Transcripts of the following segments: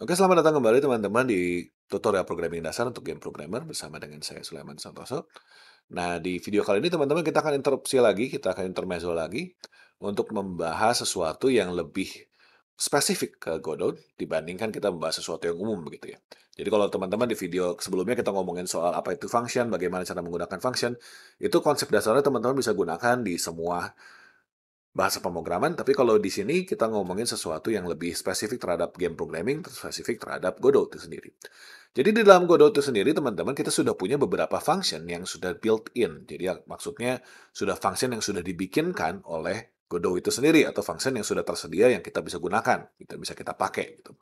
Oke, selamat datang kembali teman-teman di tutorial programming dasar untuk game programmer bersama dengan saya Sulaiman Santoso. Nah, di video kali ini teman-teman kita akan interupsi lagi, kita akan intermezzo lagi untuk membahas sesuatu yang lebih spesifik ke Godot dibandingkan kita membahas sesuatu yang umum begitu ya. Jadi kalau teman-teman di video sebelumnya kita ngomongin soal apa itu function, bagaimana cara menggunakan function, itu konsep dasarnya teman-teman bisa gunakan di semua bahasa pemrograman, tapi kalau di sini kita ngomongin sesuatu yang lebih spesifik terhadap game programming, spesifik terhadap Godot itu sendiri. Jadi di dalam Godot itu sendiri teman-teman kita sudah punya beberapa function yang sudah built in. Jadi ya, maksudnya sudah function yang sudah dibikinkan oleh Godot itu sendiri atau function yang sudah tersedia yang kita bisa gunakan, kita bisa kita pakai gitu.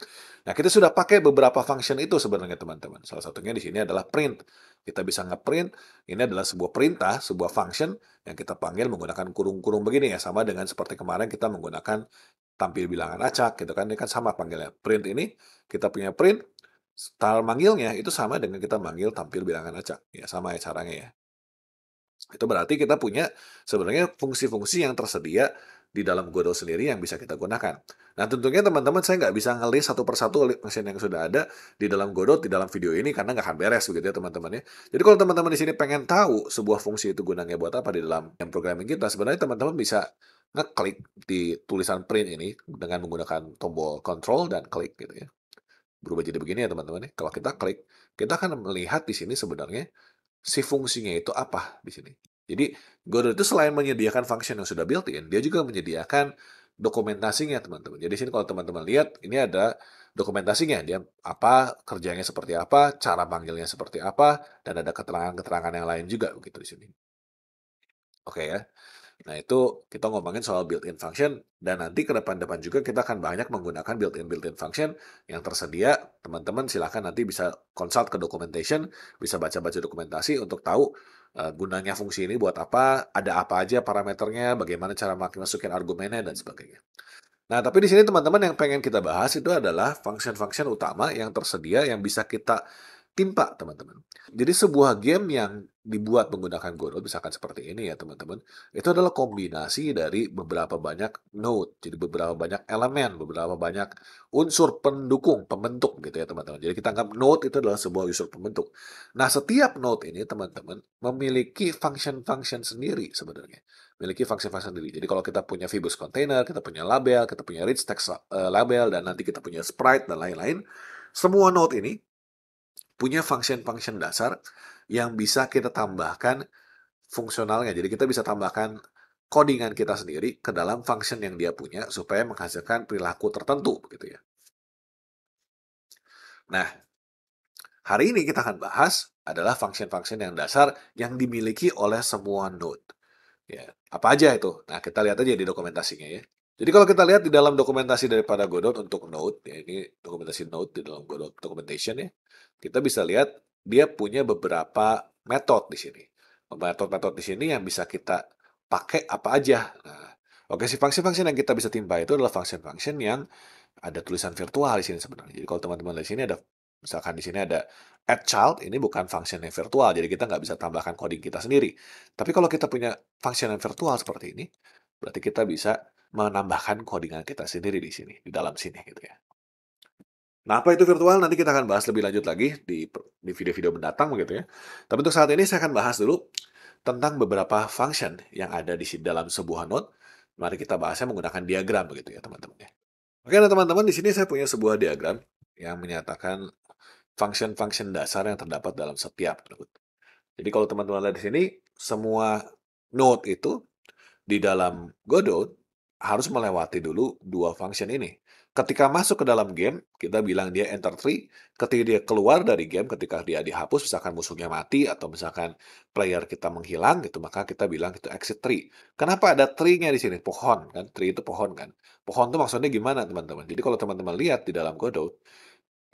Nah, kita sudah pakai beberapa function itu sebenarnya teman-teman. Salah satunya di sini adalah print. Kita bisa ngeprint, ini adalah sebuah perintah, sebuah function yang kita panggil menggunakan kurung-kurung begini ya, sama dengan seperti kemarin kita menggunakan tampil bilangan acak gitu kan. Ini kan sama panggilnya. Print ini kita punya print, style manggilnya itu sama dengan kita manggil tampil bilangan acak. Ya, sama ya caranya ya. Itu berarti kita punya sebenarnya fungsi-fungsi yang tersedia di dalam Godot sendiri yang bisa kita gunakan. Nah tentunya teman-teman saya nggak bisa ngelis satu persatu mesin yang sudah ada di dalam Godot, di dalam video ini karena nggak akan beres begitu ya teman-teman ya. Jadi kalau teman-teman di sini pengen tahu sebuah fungsi itu gunanya buat apa di dalam programming kita, sebenarnya teman-teman bisa ngeklik di tulisan print ini dengan menggunakan tombol control dan klik gitu ya. Berubah jadi begini ya teman-teman ya. Kalau kita klik, kita akan melihat di sini sebenarnya si fungsinya itu apa di sini. Jadi Godot itu selain menyediakan function yang sudah built-in, dia juga menyediakan dokumentasinya teman-teman. Jadi sini kalau teman-teman lihat ini ada dokumentasinya dia apa kerjanya seperti apa, cara panggilnya seperti apa dan ada keterangan-keterangan yang lain juga begitu di sini. Oke okay, ya. Nah itu kita ngomongin soal built-in function dan nanti ke depan-depan juga kita akan banyak menggunakan built-in built-in function yang tersedia. Teman-teman silahkan nanti bisa consult ke documentation, bisa baca-baca dokumentasi untuk tahu uh, gunanya fungsi ini buat apa, ada apa aja parameternya, bagaimana cara masukin argumennya dan sebagainya. Nah, tapi di sini teman-teman yang pengen kita bahas itu adalah function-function utama yang tersedia yang bisa kita timpa teman-teman. Jadi sebuah game yang dibuat menggunakan Godot misalkan seperti ini ya teman-teman itu adalah kombinasi dari beberapa banyak node jadi beberapa banyak elemen beberapa banyak unsur pendukung pembentuk gitu ya teman-teman jadi kita anggap node itu adalah sebuah unsur pembentuk nah setiap node ini teman-teman memiliki function-function sendiri sebenarnya memiliki function-function sendiri jadi kalau kita punya Vibus container kita punya label kita punya rich text eh, label dan nanti kita punya sprite dan lain-lain semua node ini punya function-function dasar yang bisa kita tambahkan fungsionalnya. Jadi kita bisa tambahkan codingan kita sendiri ke dalam function yang dia punya supaya menghasilkan perilaku tertentu begitu ya. Nah, hari ini kita akan bahas adalah function-function yang dasar yang dimiliki oleh semua node. Ya, apa aja itu? Nah, kita lihat aja di dokumentasinya ya. Jadi kalau kita lihat di dalam dokumentasi daripada Godot untuk Node, ya ini dokumentasi Node di dalam Godot documentation ya kita bisa lihat dia punya beberapa metode di sini. Metode-metode di sini yang bisa kita pakai apa aja. Nah, oke, si fungsi-fungsi yang kita bisa timpa itu adalah fungsi-fungsi yang ada tulisan virtual di sini sebenarnya. Jadi kalau teman-teman di sini ada misalkan di sini ada add child ini bukan function yang virtual jadi kita nggak bisa tambahkan coding kita sendiri tapi kalau kita punya function yang virtual seperti ini berarti kita bisa menambahkan codingan kita sendiri di sini di dalam sini gitu ya Nah, apa itu virtual? Nanti kita akan bahas lebih lanjut lagi di video-video mendatang begitu ya. Tapi untuk saat ini saya akan bahas dulu tentang beberapa function yang ada di dalam sebuah node. Mari kita bahasnya menggunakan diagram begitu ya, teman-teman ya. Oke, nah teman-teman di sini saya punya sebuah diagram yang menyatakan function-function dasar yang terdapat dalam setiap node. Jadi kalau teman-teman lihat di sini, semua node itu di dalam Godot harus melewati dulu dua function ini Ketika masuk ke dalam game, kita bilang dia enter 3. Ketika dia keluar dari game, ketika dia dihapus, misalkan musuhnya mati, atau misalkan player kita menghilang, gitu, maka kita bilang itu exit 3. Kenapa ada tree-nya di sini? Pohon, kan? Tree itu pohon, kan? Pohon itu maksudnya gimana, teman-teman? Jadi kalau teman-teman lihat di dalam Godot,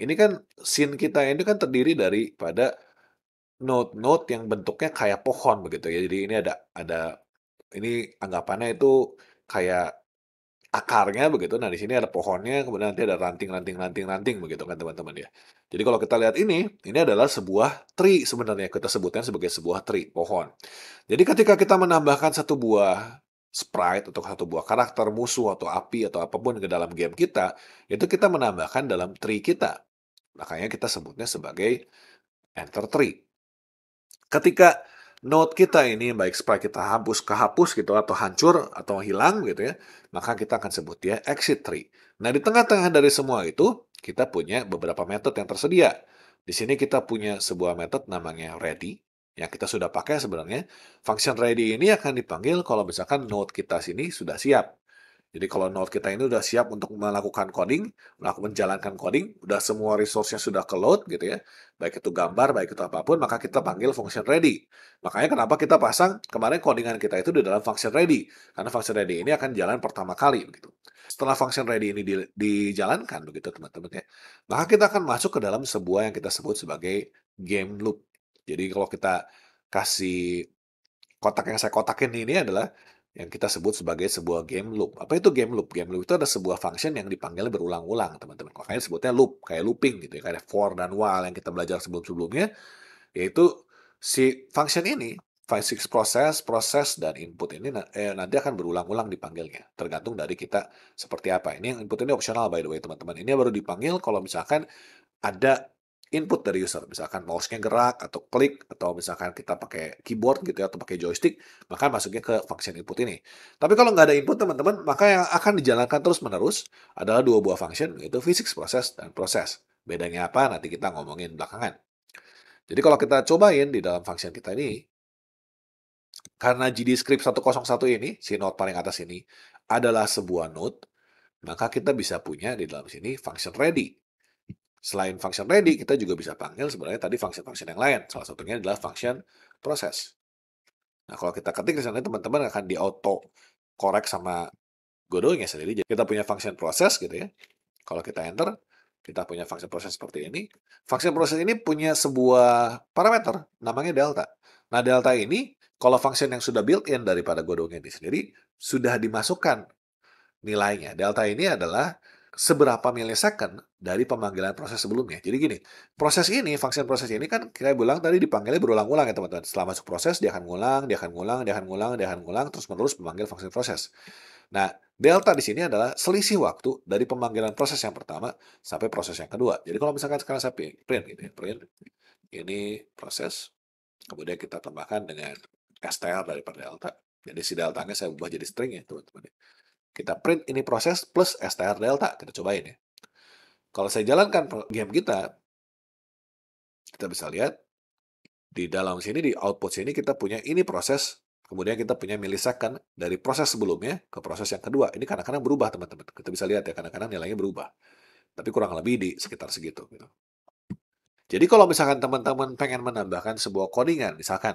ini kan scene kita ini kan terdiri dari pada note-note yang bentuknya kayak pohon begitu ya. Jadi ini ada ada ini anggapannya itu kayak akarnya begitu. Nah, di sini ada pohonnya, kemudian nanti ada ranting-ranting-ranting-ranting begitu kan teman-teman ya. Jadi kalau kita lihat ini, ini adalah sebuah tree sebenarnya. Kita sebutnya sebagai sebuah tree, pohon. Jadi ketika kita menambahkan satu buah sprite atau satu buah karakter musuh atau api atau apapun ke dalam game kita, itu kita menambahkan dalam tree kita. Makanya kita sebutnya sebagai enter tree. Ketika note kita ini baik supaya kita hapus kehapus gitu atau hancur atau hilang gitu ya maka kita akan sebut dia exit tree nah di tengah-tengah dari semua itu kita punya beberapa metode yang tersedia di sini kita punya sebuah metode namanya ready yang kita sudah pakai sebenarnya function ready ini akan dipanggil kalau misalkan note kita sini sudah siap jadi kalau node kita ini udah siap untuk melakukan coding, melakukan menjalankan coding, udah semua resource-nya sudah ke load gitu ya, baik itu gambar, baik itu apapun, maka kita panggil function ready. Makanya kenapa kita pasang kemarin codingan kita itu di dalam function ready, karena function ready ini akan jalan pertama kali begitu. Setelah function ready ini di, dijalankan begitu teman-teman ya, maka kita akan masuk ke dalam sebuah yang kita sebut sebagai game loop. Jadi kalau kita kasih kotak yang saya kotakin ini adalah yang kita sebut sebagai sebuah game loop. Apa itu game loop? Game loop itu ada sebuah function yang dipanggil berulang-ulang, teman-teman. Makanya sebutnya loop, kayak looping gitu ya, kayak for dan while yang kita belajar sebelum-sebelumnya, yaitu si function ini, fix proses, proses dan input ini eh, nanti akan berulang-ulang dipanggilnya, tergantung dari kita seperti apa. Ini yang input ini opsional by the way, teman-teman. Ini baru dipanggil kalau misalkan ada input dari user. Misalkan mouse-nya gerak atau klik atau misalkan kita pakai keyboard gitu ya atau pakai joystick, maka masuknya ke function input ini. Tapi kalau nggak ada input teman-teman, maka yang akan dijalankan terus-menerus adalah dua buah function yaitu physics process dan process. Bedanya apa? Nanti kita ngomongin belakangan. Jadi kalau kita cobain di dalam function kita ini, karena GD script 101 ini, si node paling atas ini, adalah sebuah node, maka kita bisa punya di dalam sini function ready. Selain function ready, kita juga bisa panggil sebenarnya tadi function-function yang lain. Salah satunya adalah function proses. Nah, kalau kita ketik di sana teman-teman akan di auto korek sama godongnya sendiri. Jadi kita punya function proses gitu ya. Kalau kita enter, kita punya function proses seperti ini. Function proses ini punya sebuah parameter namanya delta. Nah, delta ini kalau function yang sudah built-in daripada godongnya ini sendiri sudah dimasukkan nilainya. Delta ini adalah seberapa milisecond dari pemanggilan proses sebelumnya. Jadi gini, proses ini, function proses ini kan kita bilang tadi dipanggilnya berulang-ulang ya teman-teman. Setelah masuk proses, dia akan ngulang, dia akan ngulang, dia akan ngulang, dia akan ngulang, terus menerus memanggil function proses. Nah, delta di sini adalah selisih waktu dari pemanggilan proses yang pertama sampai proses yang kedua. Jadi kalau misalkan sekarang saya print gitu ya, print, ini proses, kemudian kita tambahkan dengan STR daripada delta. Jadi si delta-nya saya ubah jadi string ya teman-teman. Kita print ini proses plus str delta. Kita cobain ya. Kalau saya jalankan game kita, kita bisa lihat di dalam sini, di output sini kita punya ini proses, kemudian kita punya milisakan dari proses sebelumnya ke proses yang kedua. Ini kadang-kadang berubah, teman-teman. Kita bisa lihat ya, kadang-kadang nilainya berubah. Tapi kurang lebih di sekitar segitu. Gitu. Jadi kalau misalkan teman-teman pengen menambahkan sebuah codingan, misalkan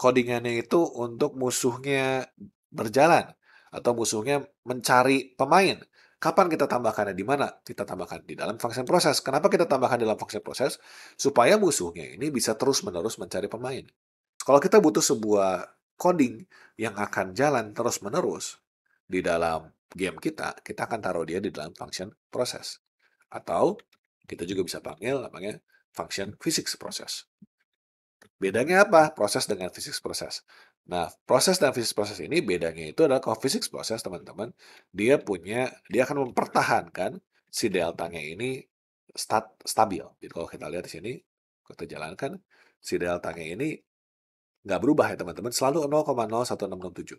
codingannya itu untuk musuhnya berjalan, atau musuhnya mencari pemain. Kapan kita tambahkannya? Di mana? Kita tambahkan di dalam function proses. Kenapa kita tambahkan di dalam function proses? Supaya musuhnya ini bisa terus-menerus mencari pemain. Kalau kita butuh sebuah coding yang akan jalan terus-menerus di dalam game kita, kita akan taruh dia di dalam function proses. Atau kita juga bisa panggil namanya function physics process. Bedanya apa proses dengan physics process? Nah, proses dan fisik proses ini bedanya itu adalah kalau fisik proses teman-teman, dia punya dia akan mempertahankan si deltanya ini stat, stabil. Jadi kalau kita lihat di sini, kita jalankan si deltanya ini nggak berubah ya teman-teman, selalu 0,01667.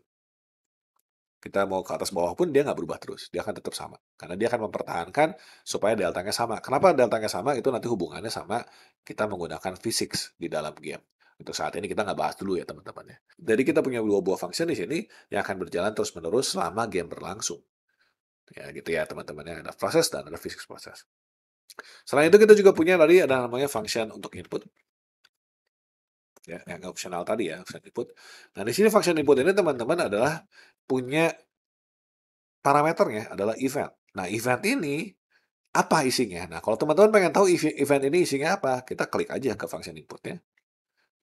Kita mau ke atas bawah pun dia nggak berubah terus, dia akan tetap sama. Karena dia akan mempertahankan supaya deltanya sama. Kenapa deltanya sama? Itu nanti hubungannya sama kita menggunakan fisik di dalam game. Untuk saat ini kita nggak bahas dulu ya teman-teman ya. Jadi kita punya dua buah function di sini yang akan berjalan terus-menerus selama game berlangsung. Ya gitu ya teman-teman ya. Ada proses dan ada physics proses. Selain itu kita juga punya tadi ada namanya function untuk input. Ya, yang opsional tadi ya, function input. Nah, di sini function input ini teman-teman adalah punya parameternya adalah event. Nah, event ini apa isinya? Nah, kalau teman-teman pengen tahu event ini isinya apa, kita klik aja ke function inputnya.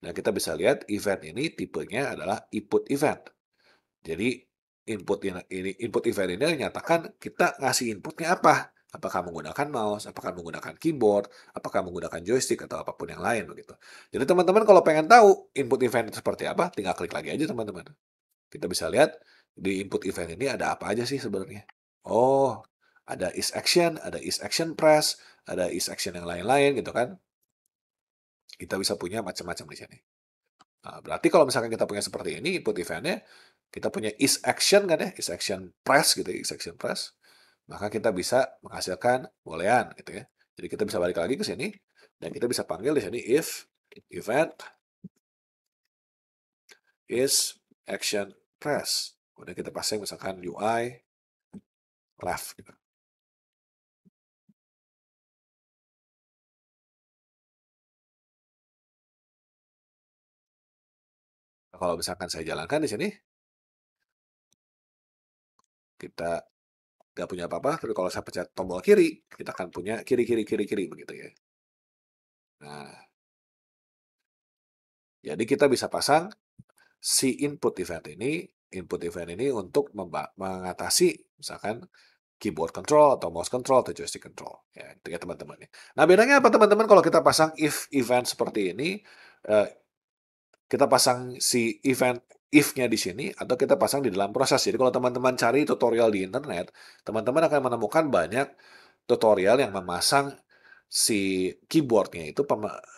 Nah, kita bisa lihat event ini tipenya adalah input event. Jadi, input ini input event ini menyatakan kita ngasih inputnya apa. Apakah menggunakan mouse, apakah menggunakan keyboard, apakah menggunakan joystick atau apapun yang lain begitu. Jadi teman-teman kalau pengen tahu input event itu seperti apa, tinggal klik lagi aja teman-teman. Kita bisa lihat di input event ini ada apa aja sih sebenarnya. Oh, ada is action, ada is action press, ada is action yang lain-lain gitu kan. Kita bisa punya macam-macam di sini. Nah, berarti kalau misalkan kita punya seperti ini input eventnya, kita punya is action kan ya, is action press gitu, ya, is action press, maka kita bisa menghasilkan boolean gitu ya. Jadi kita bisa balik lagi ke sini dan kita bisa panggil di sini if event is action press. Kemudian kita pasang misalkan UI left gitu. kalau misalkan saya jalankan di sini, kita nggak punya apa-apa, tapi kalau saya pencet tombol kiri, kita akan punya kiri-kiri-kiri-kiri begitu ya. Nah, jadi kita bisa pasang si input event ini, input event ini untuk mengatasi misalkan keyboard control atau mouse control atau joystick control ya, ya teman teman ya. nah bedanya apa teman-teman kalau kita pasang if event seperti ini eh, kita pasang si event if-nya di sini atau kita pasang di dalam proses. Jadi kalau teman-teman cari tutorial di internet, teman-teman akan menemukan banyak tutorial yang memasang si keyboardnya itu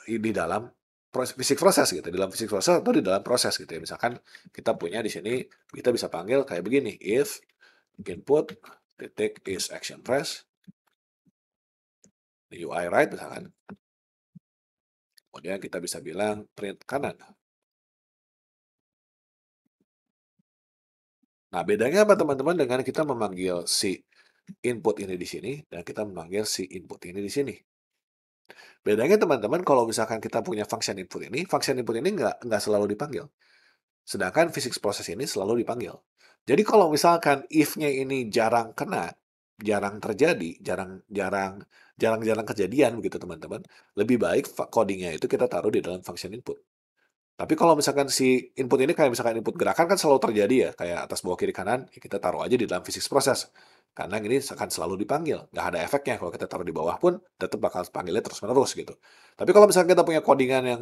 di dalam fisik proses gitu, di dalam fisik proses atau di dalam proses gitu ya. Misalkan kita punya di sini kita bisa panggil kayak begini if input titik is action press UI right misalkan. Kemudian kita bisa bilang print kanan. Nah, bedanya apa teman-teman dengan kita memanggil si input ini di sini dan kita memanggil si input ini di sini. Bedanya teman-teman kalau misalkan kita punya function input ini, function input ini nggak nggak selalu dipanggil. Sedangkan physics process ini selalu dipanggil. Jadi kalau misalkan if-nya ini jarang kena, jarang terjadi, jarang jarang jarang-jarang kejadian begitu teman-teman, lebih baik codingnya itu kita taruh di dalam function input. Tapi kalau misalkan si input ini kayak misalkan input gerakan kan selalu terjadi ya, kayak atas bawah kiri kanan, ya kita taruh aja di dalam fisik proses. Karena ini akan selalu dipanggil, nggak ada efeknya. Kalau kita taruh di bawah pun tetap bakal panggilnya terus-menerus gitu. Tapi kalau misalkan kita punya codingan yang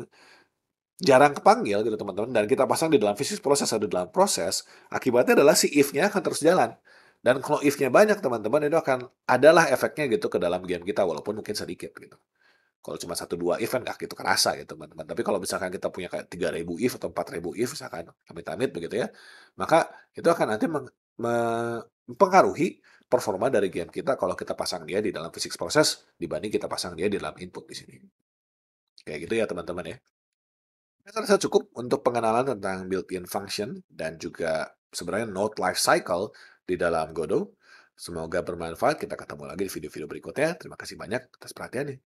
jarang kepanggil gitu teman-teman, dan kita pasang di dalam fisik proses atau di dalam proses, akibatnya adalah si if-nya akan terus jalan. Dan kalau if-nya banyak teman-teman, itu akan adalah efeknya gitu ke dalam game kita, walaupun mungkin sedikit gitu. Kalau cuma satu dua if kan nggak gitu kerasa ya teman-teman. Tapi kalau misalkan kita punya kayak tiga ribu if atau empat ribu if misalkan amit-amit begitu ya, maka itu akan nanti mempengaruhi performa dari game kita kalau kita pasang dia di dalam physics proses dibanding kita pasang dia di dalam input di sini. Kayak gitu ya teman-teman ya. Saya rasa cukup untuk pengenalan tentang built-in function dan juga sebenarnya node life cycle di dalam Godot. Semoga bermanfaat. Kita ketemu lagi di video-video berikutnya. Terima kasih banyak atas perhatiannya.